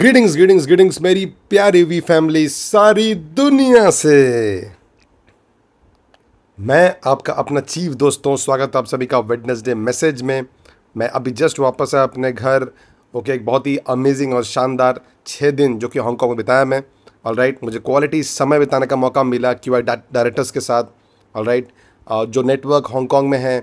Greetings greetings greetings मेरी प्यारी we family सारी दुनिया से मैं आपका अपना चीफ दोस्तों स्वागत आप सभी का वेडनेसडे मैसेज में मैं अभी जस्ट वापस आया अपने घर ओके एक बहुत ही अमेजिंग और शानदार छः दिन जो कि हांगकॉन्ग में बिताया मैं ऑल राइट मुझे क्वालिटी समय बिताने का मौका मिला क्यू आई डायरेक्टर्स के साथ ऑल राइट जो नेटवर्क हांगकॉन्ग में है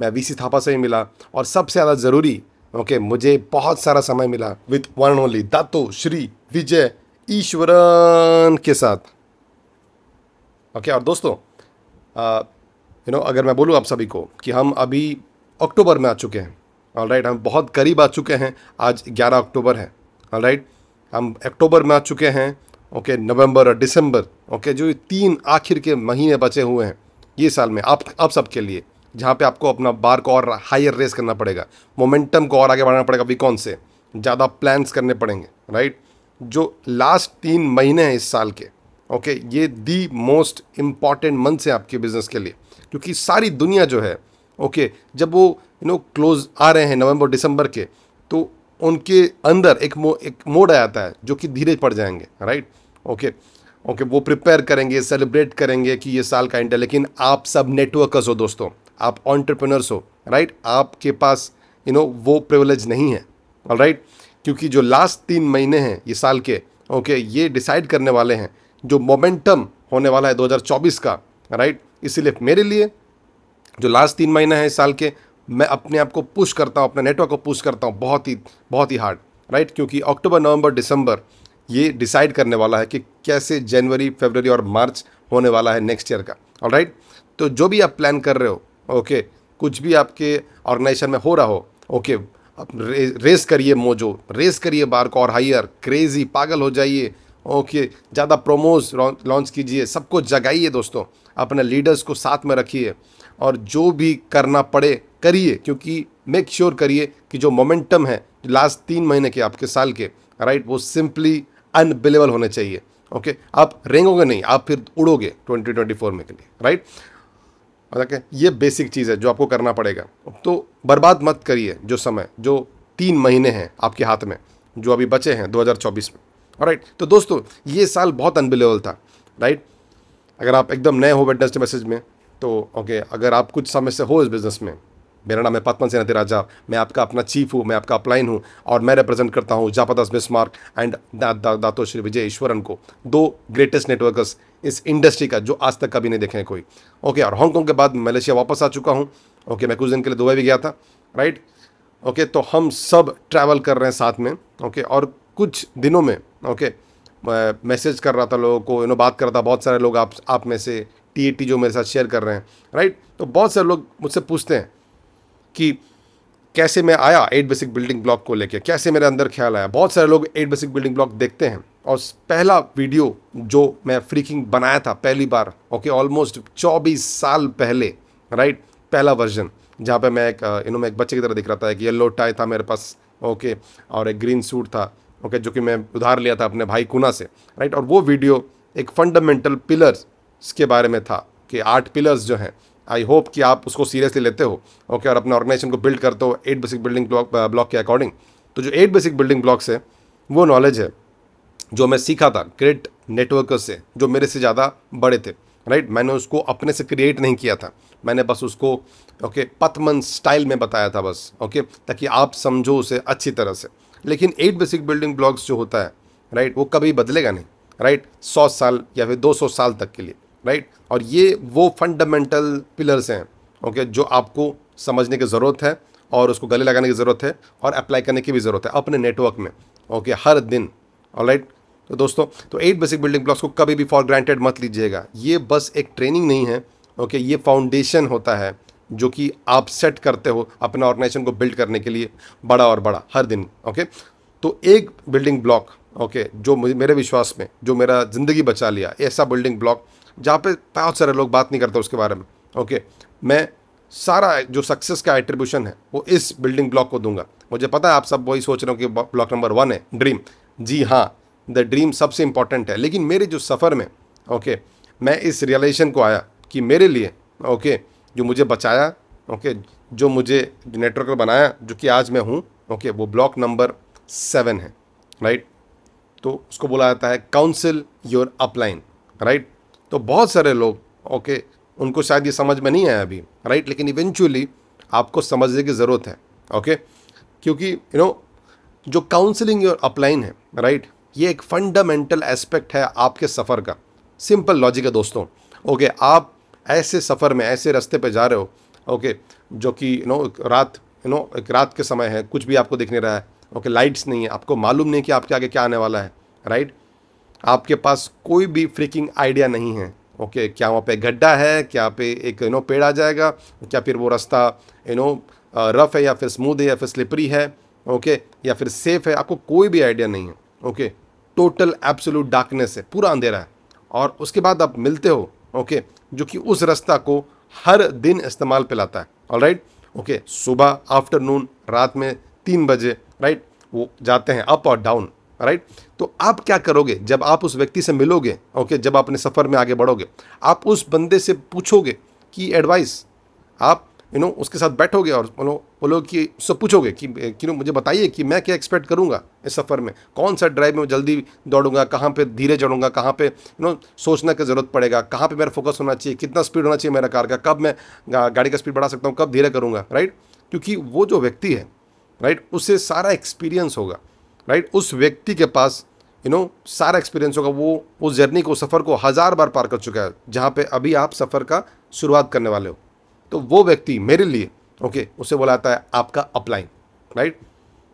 मैं वी सी थापा से ही मिला और सबसे ज़्यादा ज़रूरी ओके मुझे बहुत सारा समय मिला with one only Dato Shri Vijay Eswaran के साथ ओके okay, और दोस्तों यू uh, नो अगर मैं बोलूँ आप सभी को कि हम अभी अक्टूबर में आ चुके हैं ऑल राइट हम बहुत करीब आ चुके हैं आज 11 अक्टूबर है ऑल राइट हम अक्टूबर में आ चुके हैं ओके okay, नवंबर और दिसंबर ओके okay, जो तीन आखिर के महीने बचे हुए हैं ये साल में आप आप सबके लिए जहाँ पे आपको अपना बार को और हायर रेस करना पड़ेगा मोमेंटम को और आगे बढ़ाना पड़ेगा कौन से ज़्यादा प्लान्स करने पड़ेंगे राइट जो लास्ट तीन महीने हैं इस साल के ओके ये दी मोस्ट इम्पॉर्टेंट मंथ्स हैं आपके बिजनेस के लिए क्योंकि सारी दुनिया जो है ओके जब वो यू नो क्लोज आ रहे हैं नवंबर दिसंबर के तो उनके अंदर एक मो एक मोड आ जाता है जो कि धीरे पड़ जाएंगे राइट ओके ओके वो प्रिपेयर करेंगे सेलिब्रेट करेंगे कि ये साल का एंड है लेकिन आप सब नेटवर्कर्स हो दोस्तों आप ऑन्टरप्रनर्स हो राइट आपके पास यू नो वो प्रिवलेज नहीं है राइट क्योंकि जो लास्ट तीन महीने हैं ये साल के ओके ये डिसाइड करने वाले हैं जो मोमेंटम होने वाला है 2024 का राइट इसीलिए मेरे लिए जो लास्ट तीन महीना है इस साल के मैं अपने आप को पुश करता हूँ अपने नेटवर्क को पुश करता हूँ बहुत ही बहुत ही हार्ड राइट क्योंकि अक्टूबर नवंबर दिसंबर ये डिसाइड करने वाला है कि कैसे जनवरी फरवरी और मार्च होने वाला है नेक्स्ट ईयर का और राइट तो जो भी आप प्लान कर रहे हो ओके कुछ भी आपके ऑर्गेनाइजेशन में हो रहा हो ओके आप रे, रेस करिए मोजो रेस करिए बार को और हायर क्रेजी पागल हो जाइए ओके ज़्यादा प्रोमोज लॉन्च कीजिए सबको जगाइए दोस्तों अपने लीडर्स को साथ में रखिए और जो भी करना पड़े करिए क्योंकि मेक श्योर करिए कि जो मोमेंटम है लास्ट तीन महीने के आपके साल के राइट वो सिंपली अनबिलेबल होने चाहिए ओके आप रेंगोगे नहीं आप फिर उड़ोगे 2024 में के लिए राइट मतलब ये बेसिक चीज़ है जो आपको करना पड़ेगा तो बर्बाद मत करिए जो समय जो तीन महीने हैं आपके हाथ में जो अभी बचे हैं 2024 में राइट तो दोस्तों ये साल बहुत अनबिलेबल था राइट अगर आप एकदम नए हो वेडनेसडे मैसेज में तो ओके अगर आप कुछ समय से हो इस बिज़नेस में मेरा नाम है पतमन सेनाती राजा मैं आपका अपना चीफ हूँ मैं आपका अपलाइन हूँ और मैं रिप्रेजेंट करता हूँ जापादास बिस्मार्क एंड दा, दा, दातो श्री विजय ईश्वरन को दो ग्रेटेस्ट नेटवर्कर्स इस इंडस्ट्री का जो आज तक कभी नहीं देखे कोई ओके और हांगकॉन्ग के बाद मलेशिया वापस आ चुका हूँ ओके मैं कुछ दिन के लिए दुबई भी गया था राइट ओके तो हम सब ट्रैवल कर रहे हैं साथ में ओके और कुछ दिनों में ओके मैसेज कर रहा था लोगों को यू नो बात कर रहा था बहुत सारे लोग आप आप में से टी जो मेरे साथ शेयर कर रहे हैं राइट तो बहुत सारे लोग मुझसे पूछते हैं कि कैसे मैं आया एट बेसिक बिल्डिंग ब्लॉक को लेके कैसे मेरे अंदर ख्याल आया बहुत सारे लोग एट बेसिक बिल्डिंग ब्लॉक देखते हैं और पहला वीडियो जो मैं फ्रीकिंग बनाया था पहली बार ओके ऑलमोस्ट चौबीस साल पहले राइट पहला वर्जन जहाँ पे मैं एक यू नो मैं एक बच्चे की तरह दिख रहा था एक येलो टाई था मेरे पास ओके और एक ग्रीन सूट था ओके जो कि मैं उधार लिया था अपने भाई कुना से राइट और वो वीडियो एक फंडामेंटल पिलर्स के बारे में था कि आठ पिलर्स जो हैं आई होप कि आप उसको सीरियसली लेते हो ओके okay, और अपने ऑर्गेनाइजेशन को बिल्ड करते हो at basic building block block के अकॉर्डिंग तो जो एट बेसिक बिल्डिंग ब्लॉक्स है वो नॉलेज है जो मैं सीखा था ग्रेट नेटवर्कर्स से जो मेरे से ज़्यादा बड़े थे राइट right? मैंने उसको अपने से क्रिएट नहीं किया था मैंने बस उसको ओके okay, पतमन स्टाइल में बताया था बस ओके okay? ताकि आप समझो उसे अच्छी तरह से लेकिन एट बेसिक बिल्डिंग ब्लॉक्स जो होता है राइट right? वो कभी बदलेगा नहीं राइट सौ साल या फिर दो सौ साल तक के लिए राइट और ये वो फंडामेंटल पिलर्स हैं ओके जो आपको समझने की ज़रूरत है और उसको गले लगाने की ज़रूरत है और अप्लाई करने की भी ज़रूरत है अपने नेटवर्क में ओके हर दिन और right? तो दोस्तों तो एट बेसिक बिल्डिंग ब्लॉक्स को कभी भी फॉर ग्रांटेड मत लीजिएगा ये बस एक ट्रेनिंग नहीं है ओके ये फाउंडेशन होता है जो कि आप सेट करते हो अपना ऑर्गेनाइजेशन को बिल्ड करने के लिए बड़ा और बड़ा हर दिन ओके तो एक बिल्डिंग ब्लॉक ओके जो मेरे विश्वास में जो मेरा ज़िंदगी बचा लिया ऐसा बिल्डिंग ब्लॉक जहाँ पे बहुत सारे लोग बात नहीं करते उसके बारे में ओके मैं सारा जो सक्सेस का एट्रीब्यूशन है वो इस बिल्डिंग ब्लॉक को दूंगा मुझे पता है आप सब वही सोच रहे हो कि ब्लॉक नंबर वन है ड्रीम जी हाँ द ड्रीम सबसे इम्पॉर्टेंट है लेकिन मेरे जो सफ़र में ओके मैं इस रियलाइजेशन को आया कि मेरे लिए ओके जो मुझे बचाया ओके जो मुझे नेटवर्क बनाया जो कि आज मैं हूँ ओके वो ब्लॉक नंबर सेवन है राइट तो उसको बोला जाता है काउंसिल योर अपलाइन राइट तो बहुत सारे लोग ओके उनको शायद ये समझ में नहीं आया अभी राइट लेकिन इवेंचुअली आपको समझने की ज़रूरत है ओके क्योंकि यू नो जो काउंसलिंग योर अपलाइन है राइट ये एक फंडामेंटल एस्पेक्ट है आपके सफ़र का सिंपल लॉजिक है दोस्तों ओके आप ऐसे सफ़र में ऐसे रास्ते पे जा रहे हो ओके जो कि यू नो रात यू नो एक रात के समय है कुछ भी आपको दिख नहीं रहा है ओके लाइट्स नहीं है आपको मालूम नहीं कि आपके आगे क्या आने वाला है राइट आपके पास कोई भी फ्रिकिंग आइडिया नहीं है ओके क्या वहाँ पे गड्ढा है क्या पे एक यू नो पेड़ आ जाएगा क्या फिर वो रास्ता यू नो रफ़ है या फिर स्मूद है या फिर स्लिपरी है ओके या फिर सेफ़ है आपको कोई भी आइडिया नहीं है ओके टोटल एब्सोल्यूट डार्कनेस है पूरा अंधेरा है और उसके बाद आप मिलते हो ओके जो कि उस रास्ता को हर दिन इस्तेमाल पे लाता है ऑल राइट ओके सुबह आफ्टरनून रात में तीन बजे राइट वो जाते हैं अप और डाउन राइट तो आप क्या करोगे जब आप उस व्यक्ति से मिलोगे ओके जब आप अपने सफ़र में आगे बढ़ोगे आप उस बंदे से पूछोगे कि एडवाइस आप यू नो उसके साथ बैठोगे और बोलो बोलो कि उससे पूछोगे कि क्यों मुझे बताइए कि मैं क्या एक्सपेक्ट करूँगा इस सफ़र में कौन सा ड्राइव में जल्दी दौड़ूंगा कहाँ पे धीरे चढ़ूंगा कहाँ पे यू नो सोचने की ज़रूरत पड़ेगा कहाँ पे मेरा फोकस होना चाहिए कितना स्पीड होना चाहिए मेरा कार का कब मैं गाड़ी का स्पीड बढ़ा सकता हूँ कब धीरे करूँगा राइट क्योंकि वो जो व्यक्ति है राइट उसे सारा एक्सपीरियंस होगा राइट उस व्यक्ति के पास यू नो सारा एक्सपीरियंस होगा वो उस जर्नी को सफ़र को हज़ार बार पार कर चुका है जहाँ पे अभी आप सफ़र का शुरुआत करने वाले हो तो वो व्यक्ति मेरे लिए ओके okay, उसे बोलाता है आपका अपलाइन राइट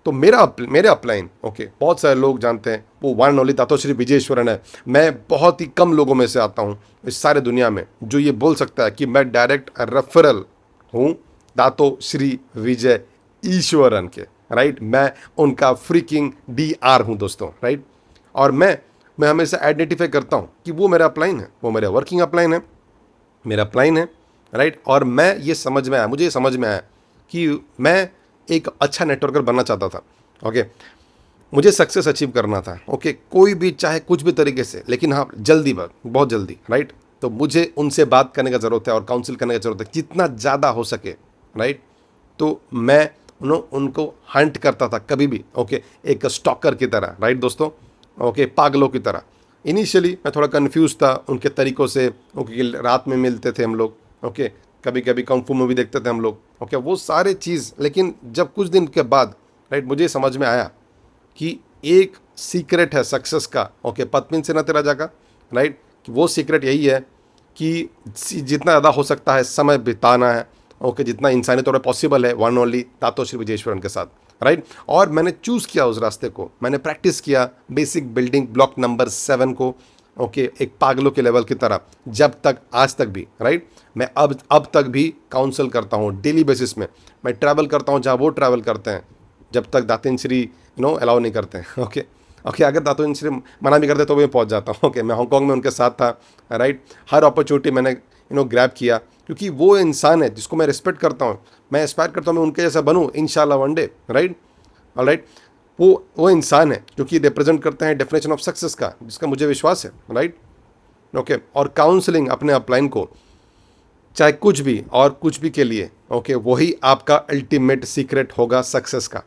तो मेरा मेरे अपलाइन ओके okay, बहुत सारे लोग जानते हैं वो वन ओनली श्री विजयेश्वरन है मैं बहुत ही कम लोगों में से आता हूँ इस सारे दुनिया में जो ये बोल सकता है कि मैं डायरेक्ट रेफरल हूँ दातो श्री विजय ईश्वरन के राइट मैं उनका फ्रीकिंग डी आर हूँ दोस्तों राइट और मैं मैं हमेशा आइडेंटिफाई करता हूँ कि वो मेरा अपलाइन है वो मेरा वर्किंग अपलाइन है मेरा अपलाइन है राइट और मैं ये समझ में आया मुझे ये समझ में आया कि मैं एक अच्छा नेटवर्कर बनना चाहता था ओके मुझे सक्सेस अचीव करना था ओके कोई भी चाहे कुछ भी तरीके से लेकिन हाँ जल्दी बात बहुत जल्दी राइट तो मुझे उनसे बात करने का ज़रूरत है और काउंसिल करने का ज़रूरत है जितना ज़्यादा हो सके राइट तो मैं उनको हंट करता था कभी भी ओके एक स्टॉकर की तरह राइट दोस्तों ओके पागलों की तरह इनिशियली मैं थोड़ा कन्फ्यूज था उनके तरीक़ों से ओके रात में मिलते थे हम लोग ओके कभी कभी कंफू मूवी देखते थे हम लोग ओके वो सारे चीज़ लेकिन जब कुछ दिन के बाद राइट मुझे समझ में आया कि एक सीक्रेट है सक्सेस का ओके पतमिन से ना तेरा राइट वो सीक्रेट यही है कि जितना ज़्यादा हो सकता है समय बिताना है ओके okay, जितना इंसानी तौर पर पॉसिबल है वन ओनली तातो श्री विजेश्वरन के साथ राइट right? और मैंने चूज़ किया उस रास्ते को मैंने प्रैक्टिस किया basic building block number seven को ओके okay, एक पागलों के लेवल की तरह जब तक आज तक भी राइट मैं अब अब तक भी काउंसिल करता हूँ डेली बेसिस में मैं ट्रैवल करता हूँ जहाँ वो ट्रैवल करते हैं जब तक Datin Shri you know allow नहीं करते हैं ओके okay? ओके okay, अगर दातो इंश्री मना भी करते तो मैं पहुंच जाता हूँ ओके okay, मैं हांगकॉन्ग में उनके साथ था राइट हर अपॉर्चुनिटी मैंने यू नो ग्रैब किया क्योंकि वो इंसान है जिसको मैं रिस्पेक्ट करता हूँ मैं एस्पायर करता हूँ मैं उनके जैसा बनूँ इन वन डे राइट और राइट वो वो इंसान है जो कि रिप्रेजेंट करते हैं डेफिनेशन ऑफ सक्सेस का जिसका मुझे विश्वास है राइट ओके okay. और काउंसलिंग अपने अपलाइन को चाहे कुछ भी और कुछ भी के लिए ओके okay, वही आपका अल्टीमेट सीक्रेट होगा सक्सेस का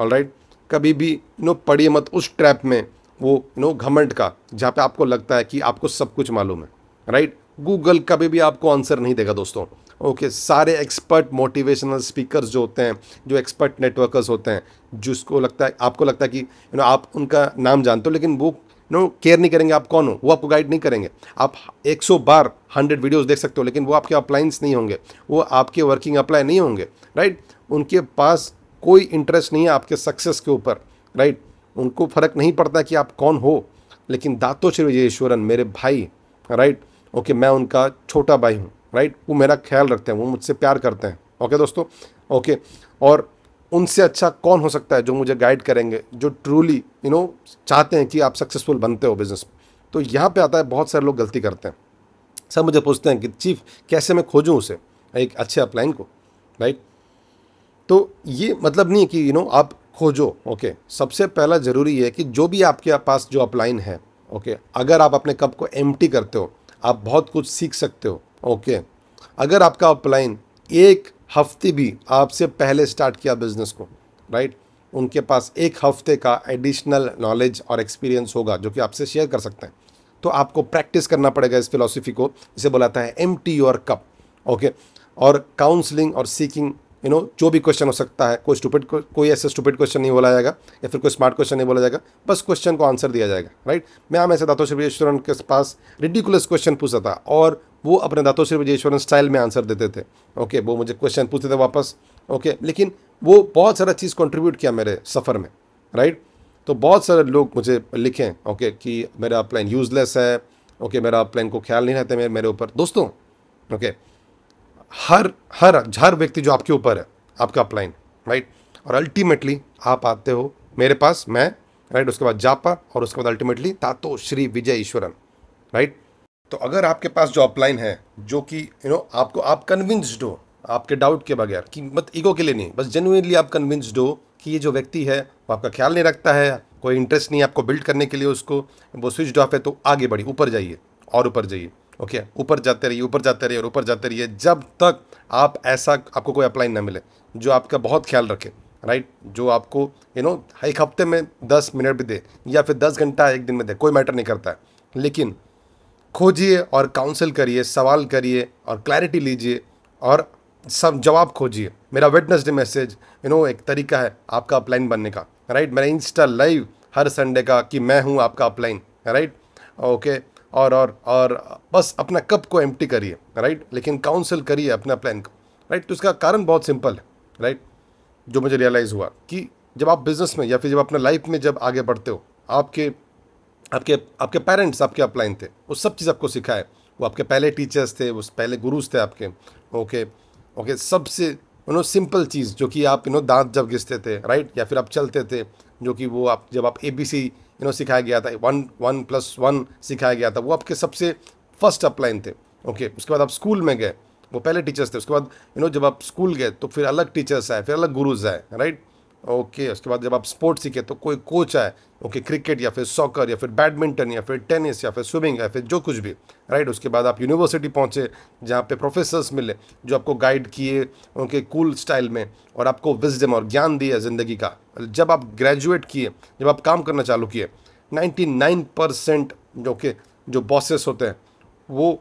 ऑल राइट कभी भी यू नो पढ़िए मत उस ट्रैप में वो यू नो घमंड का जहाँ पे आपको लगता है कि आपको सब कुछ मालूम है राइट गूगल कभी भी आपको आंसर नहीं देगा दोस्तों ओके okay, सारे एक्सपर्ट मोटिवेशनल स्पीकर्स जो होते हैं जो एक्सपर्ट नेटवर्कर्स होते हैं जिसको लगता है आपको लगता है कि यू नो आप उनका नाम जानते हो लेकिन वो नो केयर नहीं करेंगे आप कौन हो वो आपको गाइड नहीं करेंगे आप 100 बार 100 वीडियोस देख सकते हो लेकिन वो आपके अप्लाइंस नहीं होंगे वो आपके वर्किंग अप्लाई नहीं होंगे राइट उनके पास कोई इंटरेस्ट नहीं है आपके सक्सेस के ऊपर राइट उनको फर्क नहीं पड़ता कि आप कौन हो लेकिन दातो श्री विजय ईश्वरन मेरे भाई राइट ओके मैं उनका छोटा भाई हूँ राइट वो मेरा ख्याल रखते हैं वो मुझसे प्यार करते हैं ओके दोस्तों ओके और उनसे अच्छा कौन हो सकता है जो मुझे गाइड करेंगे जो ट्रूली यू नो चाहते हैं कि आप सक्सेसफुल बनते हो बिजनेस में तो यहाँ पे आता है बहुत सारे लोग गलती करते हैं सब मुझे पूछते हैं कि चीफ कैसे मैं खोजूँ उसे एक अच्छे अपलाइन को राइट तो ये मतलब नहीं है कि यू नो आप खोजो ओके सबसे पहला ज़रूरी है कि जो भी आपके पास जो अपलाइन है ओके अगर आप अपने कप को एम्प्टी करते हो आप बहुत कुछ सीख सकते हो ओके अगर आपका अपलाइन एक हफ्ते भी आपसे पहले स्टार्ट किया बिज़नेस को राइट उनके पास एक हफ्ते का एडिशनल नॉलेज और एक्सपीरियंस होगा जो कि आपसे शेयर कर सकते हैं तो आपको प्रैक्टिस करना पड़ेगा इस फिलोसफी को इसे बुलाता है empty your cup okay और काउंसलिंग और सीकिंग यू नो जो भी क्वेश्चन हो सकता है कोई स्टूपिड कोई ऐसे स्टूपिड क्वेश्चन नहीं बोला जाएगा या फिर कोई स्मार्ट क्वेश्चन नहीं बोला जाएगा बस क्वेश्चन को आंसर दिया जाएगा राइट मैं हम ऐसे दातो विजेश्वरन के पास रिडिकुलस क्वेश्चन पूछा था और वो अपने दातो विजेश्वरन स्टाइल में आंसर देते थे ओके वो मुझे क्वेश्चन पूछते थे वापस ओके लेकिन वो बहुत सारा चीज़ कॉन्ट्रीब्यूट किया मेरे सफ़र में राइट तो बहुत सारे लोग मुझे लिखें ओके कि मेरा प्लान यूज़लेस है ओके मेरा प्लान को ख्याल नहीं रहता मेरे मेरे ऊपर दोस्तों ओके हर हर हर व्यक्ति जो आपके ऊपर है आपका अपलाइन राइट और अल्टीमेटली आप आते हो मेरे पास मैं राइट उसके बाद जापा और उसके बाद अल्टीमेटली तातो श्री विजय ईश्वरन राइट तो अगर आपके पास जो अपलाइन है जो कि यू नो आपको आप कन्विंस्ड हो आपके डाउट के बगैर कि मत ईगो के लिए नहीं बस जेनुइनली आप कन्विंस्ड हो कि ये जो व्यक्ति है वो आपका ख्याल नहीं रखता है कोई इंटरेस्ट नहीं है आपको बिल्ड करने के लिए उसको वो स्विच ऑफ है तो आगे बढ़िए ऊपर जाइए और ऊपर जाइए ओके ऊपर जाते रहिए ऊपर जाते रहिए और ऊपर जाते रहिए जब तक आप ऐसा आपको कोई अपलाइन ना मिले जो आपका बहुत ख्याल रखे राइट जो आपको यू नो एक हफ्ते में दस मिनट भी दे या फिर दस घंटा एक दिन में दे कोई मैटर नहीं करता है लेकिन खोजिए और काउंसिल करिए सवाल करिए और क्लैरिटी लीजिए और सब जवाब खोजिए मेरा वेडनेसडे मैसेज यू नो एक तरीका है आपका अपलाइन बनने का राइट मेरा इंस्टा लाइव हर संडे का कि मैं हूँ आपका अपलाइन राइट ओके और और और बस अपना कप को एम्प्टी करिए राइट लेकिन काउंसिल करिए अपना प्लान को राइट तो इसका कारण बहुत सिंपल है राइट जो मुझे रियलाइज़ हुआ कि जब आप बिज़नेस में या फिर जब अपने लाइफ में जब आगे बढ़ते हो आपके आपके आपके पेरेंट्स आपके अपलाइन थे वो सब चीज़ आपको सिखाए वो आपके पहले टीचर्स थे उस पहले गुरुज थे आपके ओके ओके सबसे यू नो सिंपल चीज़ जो कि आप यू नो दांत जब घिसते थे राइट या फिर आप चलते थे जो कि वो आप जब आप A B C you know सिखाया गया था वन वन प्लस वन सिखाया गया था वो आपके सबसे फर्स्ट अपलाइन थे ओके okay, उसके बाद आप स्कूल में गए वो पहले टीचर्स थे उसके बाद यू नो जब आप स्कूल गए तो फिर अलग टीचर्स आए फिर अलग गुरुज आए राइट ओके उसके बाद जब आप स्पोर्ट्स सीखे तो कोई कोच आए ओके क्रिकेट या फिर सॉकर या फिर बैडमिंटन या फिर टेनिस या फिर स्विमिंग या फिर जो कुछ भी राइट उसके बाद आप यूनिवर्सिटी पहुँचे जहाँ पे प्रोफेसर्स मिले जो आपको गाइड किए उनके कूल स्टाइल में और आपको विजडम और ज्ञान दिया ज़िंदगी का जब आप ग्रेजुएट किए जब आप काम करना चालू किए नाइन्टी नाइन परसेंट जो के जो बॉसेस होते हैं वो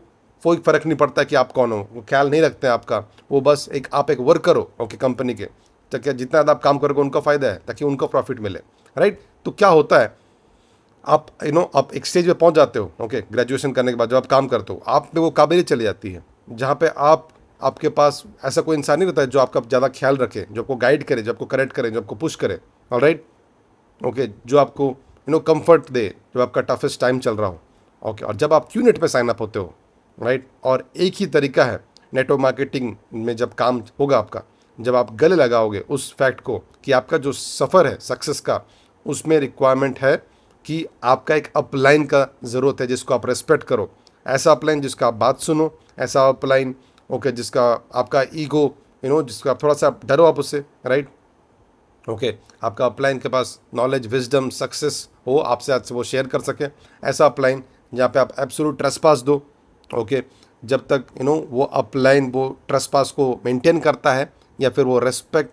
कोई फ़र्क नहीं पड़ता कि आप कौन हो वो ख्याल नहीं रखते हैं आपका वो बस एक आप एक वर्कर हो ओके कंपनी के ताकि जितना ज़्यादा आप काम करोगे उनका फ़ायदा है ताकि उनको प्रॉफिट मिले राइट तो क्या होता है आप यू you नो know, आप एक स्टेज पर पहुँच जाते हो ओके ग्रेजुएशन करने के बाद जब आप काम करते हो आप में वो काबिलियत चली जाती है जहाँ पर आप आपके पास ऐसा कोई इंसान नहीं होता है जो आपका ज़्यादा ख्याल रखे जो आपको गाइड करे जो आपको करेक्ट करे जो आपको पुश करे और राइट ओके जो आपको यू नो कम्फर्ट दे जब आपका टफेस्ट टाइम चल रहा हो ओके okay, और जब आप क्यूनिट पे साइन अप होते हो राइट और एक ही तरीका है नेटवर्क मार्केटिंग में जब काम होगा आपका जब आप गले लगाओगे उस फैक्ट को कि आपका जो सफ़र है सक्सेस का उसमें रिक्वायरमेंट है कि आपका एक अपलाइन का ज़रूरत है जिसको आप रेस्पेक्ट करो ऐसा अपलाइन जिसका आप बात सुनो ऐसा अपलाइन ओके जिसका आपका ईगो यू नो जिसका थोड़ा सा डरो आप उससे राइट ओके आपका अपलाइन के पास नॉलेज विजडम सक्सेस हो आपसे आज से वो शेयर कर सके ऐसा अपलाइन जहाँ पे आप एब्सोलूट ट्रस्ट पास दो ओके जब तक यू नो वो अपलाइन वो ट्रस्ट पास को मेंटेन करता है या फिर वो रेस्पेक्ट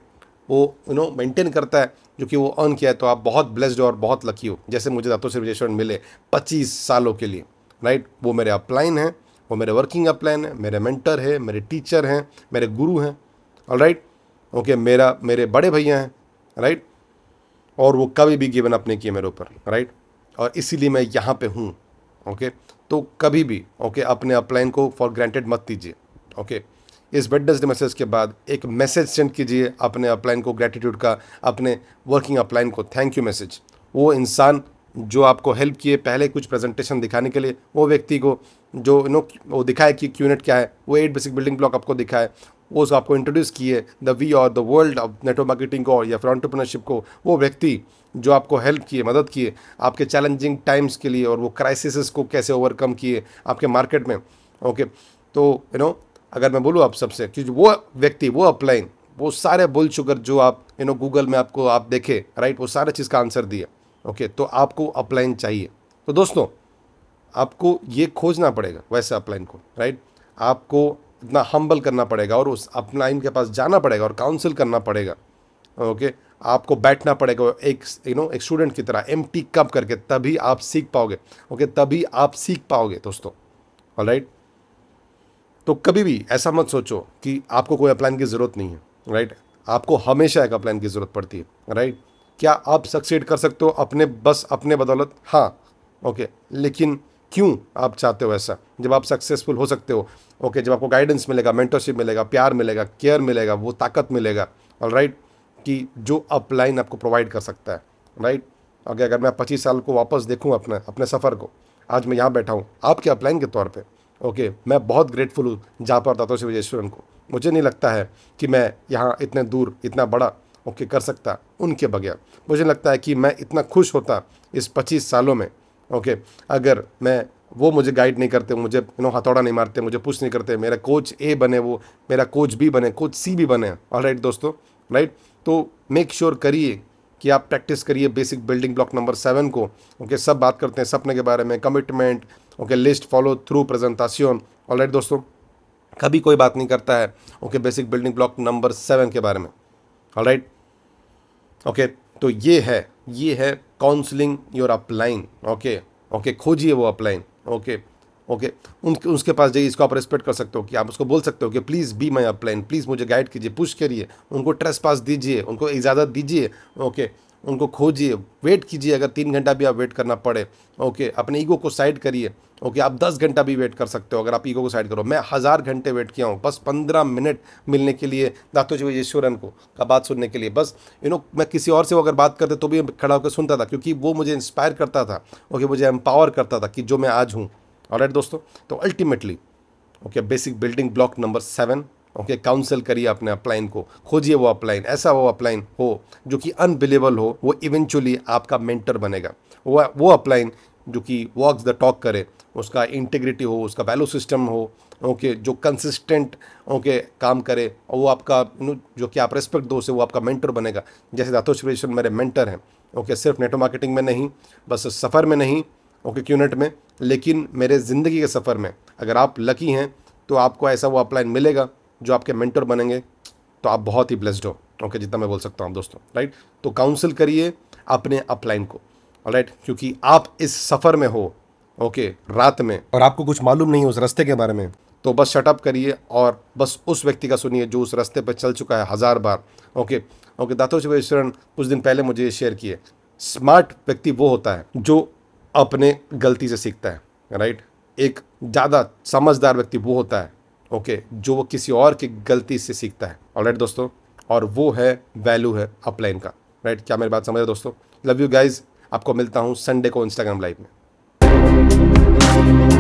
वो यू नो मेंटेन करता है जो कि वो अर्न किया है तो आप बहुत ब्लेस्ड और बहुत लकी हो जैसे मुझे दत्तो श्री विजेश्वर मिले पच्चीस सालों के लिए राइट वो मेरे अपलाइन हैं वो मेरे वर्किंग अपलाइन है मेरे मेंटर है मेरे टीचर हैं मेरे गुरु हैं और राइट ओके मेरा मेरे बड़े भैया हैं राइट और वो कभी भी गिवन अपने किए मेरे ऊपर राइट और इसीलिए मैं यहाँ पे हूँ ओके तो कभी भी ओके अपने अपलाइन को फॉर ग्रांटेड मत दीजिए ओके इस वेडनेसडे मैसेज के बाद एक मैसेज सेंड कीजिए अपने अपलाइन को ग्रेटिट्यूड का अपने वर्किंग अपलाइन को थैंक यू मैसेज वो इंसान जो आपको हेल्प किए पहले कुछ प्रेजेंटेशन दिखाने के लिए वो व्यक्ति को जो यू नो वो दिखाए कि क्यूनिट क्या है वो एट बेसिक बिल्डिंग ब्लॉक आपको दिखाए वो उसको आपको इंट्रोड्यूस किए द वी और the world of network marketing को या फिर ऑन्टरप्रनरशिप को वो व्यक्ति जो आपको हेल्प किए मदद किए आपके चैलेंजिंग टाइम्स के लिए और वो क्राइसिस को कैसे ओवरकम किए आपके मार्केट में ओके तो यू नो अगर मैं बोलूँ आप सबसे क्योंकि वो व्यक्ति वो अपलाइन वो सारे बुल शुगर जो आप यू नो गूगल में आपको आप देखे राइट वो सारे चीज़ का आंसर दिया ओके तो आपको अपलाइन चाहिए तो दोस्तों आपको ये खोजना पड़ेगा वैसे अपलाइन को राइट आपको इतना हम्बल करना पड़ेगा और उस अपलाइन के पास जाना पड़ेगा और काउंसिल करना पड़ेगा ओके आपको बैठना पड़ेगा एक यू नो एक स्टूडेंट की तरह एम टी कप करके तभी आप सीख पाओगे ओके तभी आप सीख पाओगे दोस्तों राइट तो कभी भी ऐसा मत सोचो कि आपको कोई प्लान की ज़रूरत नहीं है राइट आपको हमेशा एक अप्लाइन की ज़रूरत पड़ती है राइट क्या आप सक्सीड कर सकते हो अपने बस अपने बदौलत हाँ ओके लेकिन क्यों आप चाहते हो ऐसा जब आप सक्सेसफुल हो सकते हो ओके जब आपको गाइडेंस मिलेगा मेंटरशिप मिलेगा प्यार मिलेगा केयर मिलेगा वो ताकत मिलेगा और राइट कि जो अपलाइन आपको प्रोवाइड कर सकता है राइट अगर अगर मैं पच्चीस साल को वापस देखूँ अपना अपने सफ़र को आज मैं यहाँ बैठा हूँ आपके अपलाइन के तौर पर ओके मैं बहुत ग्रेटफुल हूँ जापर दातो शिव विजेश्वरन को मुझे नहीं लगता है कि मैं यहाँ इतने दूर इतना बड़ा ओके कर सकता उनके बगैर मुझे लगता है कि मैं इतना खुश होता इस पच्चीस सालों में ओके अगर मैं वो मुझे गाइड नहीं करते मुझे यू नो हथौड़ा नहीं मारते मुझे पुश नहीं करते मेरा कोच ए बने वो मेरा कोच बी बने कोच सी भी बने ऑल राइट दोस्तों राइट तो मेक श्योर करिए कि आप प्रैक्टिस करिए basic building block number seven को ओके okay, सब बात करते हैं सपने के बारे में commitment okay list follow through presentation right दोस्तों कभी कोई बात नहीं करता है okay basic building block number seven के बारे में राइट ओके okay, तो ये है ये है counselling your upline okay okay खोजिए वो अपलाइन ओके okay. ओके उनके उसके पास जाइए इसको आप रेस्पेक्ट कर सकते हो कि आप उसको बोल सकते हो कि please be my plan please मुझे गाइड कीजिए पुश करिए उनको ट्रस्ट पास दीजिए उनको इजाज़त दीजिए ओके उनको खोजिए वेट कीजिए अगर तीन घंटा भी आप वेट करना पड़े ओके अपने ईगो को साइड करिए ओके आप दस घंटा भी वेट कर सकते हो अगर आप ईगो को साइड करो मैं हज़ार घंटे वेट किया हूँ बस पंद्रह मिनट मिलने के लिए दातोजी यश्वरन को का बात सुनने के लिए बस यू नो मैं किसी और से अगर बात करते तो भी खड़ा होकर सुनता था क्योंकि वो मुझे इंस्पायर करता था ओके मुझे एम्पावर करता था कि जो मैं आज हूँ और दोस्तों तो ultimately okay basic building block number seven okay counsel करिए अपने अपलाइन को खोजिए वो अपलाइन ऐसा वो अपलाइन हो जो कि अनबिलेबल हो वो इवेंचुअली आपका मेंटर बनेगा वो वो अपलाइन जो कि वॉक्स द टॉक करे उसका इंटेग्रिटी हो उसका वैल्यू सिस्टम हो ओके जो कंसिस्टेंट ओके काम करे और वो आपका जो कि आप रेस्पेक्ट दो उसे वो आपका मेंटर बनेगा जैसे दातोश मेरे मेंटर हैं ओके सिर्फ नेटो मार्केटिंग में नहीं बस सफ़र में नहीं ओके क्यूनेट में लेकिन मेरे ज़िंदगी के सफ़र में अगर आप लकी हैं तो आपको ऐसा वो अपलाइन मिलेगा जो आपके मेंटर बनेंगे तो आप बहुत ही ब्लेस्ड हो ओके okay, जितना मैं बोल सकता हूँ दोस्तों राइट तो काउंसिल करिए अपने अपलाइन को राइट क्योंकि आप इस सफ़र में हो ओके रात में और आपको कुछ मालूम नहीं उस रास्ते के बारे में तो बस शटअप करिए और बस उस व्यक्ति का सुनिए जो उस रास्ते पर चल चुका है हज़ार बार ओके ओके दातो शिवेश्वरन कुछ दिन पहले मुझे शेयर किए स्मार्ट व्यक्ति वो होता है जो अपने गलती से सीखता है राइट एक ज़्यादा समझदार व्यक्ति वो होता है ओके जो वो किसी और की गलती से सीखता है ऑलराइट दोस्तों और वो है वैल्यू है अपलाइन का राइट क्या मेरी बात समझ रहे दोस्तों लव यू गाइज आपको मिलता हूँ संडे को इंस्टाग्राम लाइव में